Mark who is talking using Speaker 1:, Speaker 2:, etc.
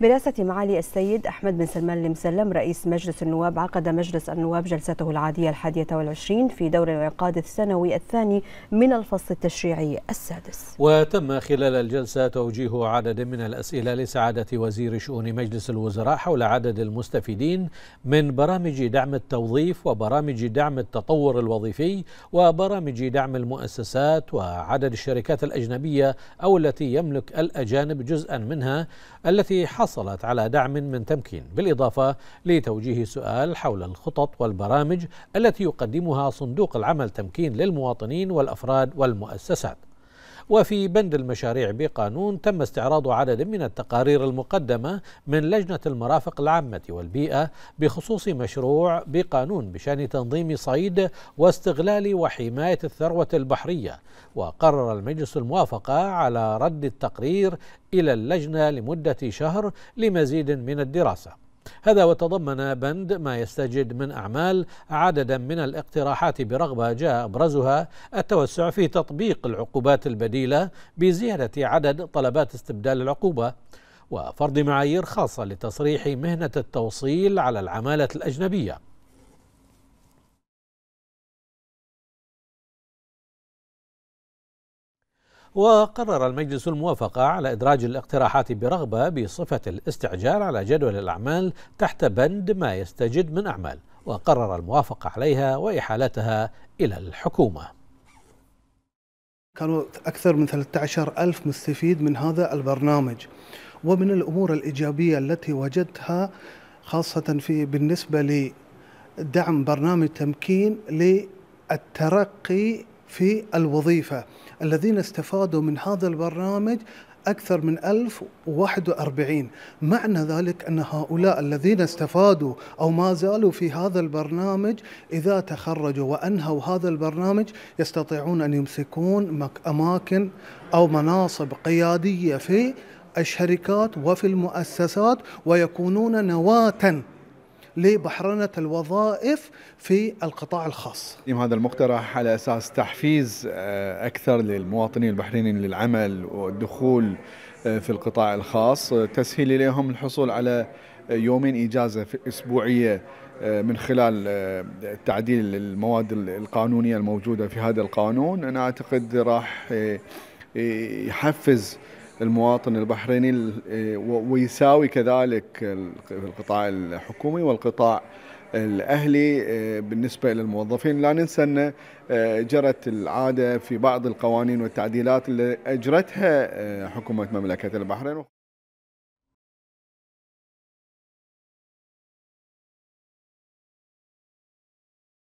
Speaker 1: برئاسة معالي السيد أحمد بن سلمان المسلم رئيس مجلس النواب عقد مجلس النواب جلسته العادية الحادية والعشرين في دور الانعقاد السنوي الثاني من الفصل التشريعي السادس
Speaker 2: وتم خلال الجلسة توجيه عدد من الأسئلة لسعادة وزير شؤون مجلس الوزراء حول عدد المستفيدين من برامج دعم التوظيف وبرامج دعم التطور الوظيفي وبرامج دعم المؤسسات وعدد الشركات الأجنبية أو التي يملك الأجانب جزءا منها التي حصل حصلت على دعم من تمكين بالإضافة لتوجيه سؤال حول الخطط والبرامج التي يقدمها صندوق العمل تمكين للمواطنين والأفراد والمؤسسات وفي بند المشاريع بقانون تم استعراض عدد من التقارير المقدمة من لجنة المرافق العامة والبيئة بخصوص مشروع بقانون بشأن تنظيم صيد واستغلال وحماية الثروة البحرية وقرر المجلس الموافقة على رد التقرير إلى اللجنة لمدة شهر لمزيد من الدراسة هذا وتضمن بند ما يستجد من أعمال عددا من الاقتراحات برغبة جاء أبرزها التوسع في تطبيق العقوبات البديلة بزيادة عدد طلبات استبدال العقوبة وفرض معايير خاصة لتصريح مهنة التوصيل على العمالة الأجنبية وقرر المجلس الموافقة على إدراج الاقتراحات برغبة بصفة الاستعجال على جدول الأعمال تحت بند ما يستجد من أعمال وقرر الموافقة عليها وإحالتها إلى الحكومة
Speaker 1: كانوا أكثر من 13 ألف مستفيد من هذا البرنامج ومن الأمور الإيجابية التي وجدتها خاصة في بالنسبة لدعم برنامج تمكين للترقي في الوظيفة الذين استفادوا من هذا البرنامج أكثر من 1041 معنى ذلك أن هؤلاء الذين استفادوا أو ما زالوا في هذا البرنامج إذا تخرجوا وأنهوا هذا البرنامج يستطيعون أن يمسكون أماكن أو مناصب قيادية في الشركات وفي المؤسسات ويكونون نواة لبحرنة الوظائف في القطاع الخاص هذا المقترح على أساس تحفيز
Speaker 3: آه، أكثر للمواطنين البحرينيين للعمل والدخول آه، في القطاع الخاص تسهيل لهم الحصول على آه، يومين إجازة أسبوعية من خلال تعديل المواد القانونية الموجودة في هذا القانون أنا أعتقد راح يحفز المواطن البحريني إيه، ويساوي كذلك القطاع الحكومي والقطاع الاهلي إيه، بالنسبه للموظفين لا ننسى ان إيه، جرت العاده في بعض القوانين والتعديلات اللي اجرتها حكومه مملكه البحرين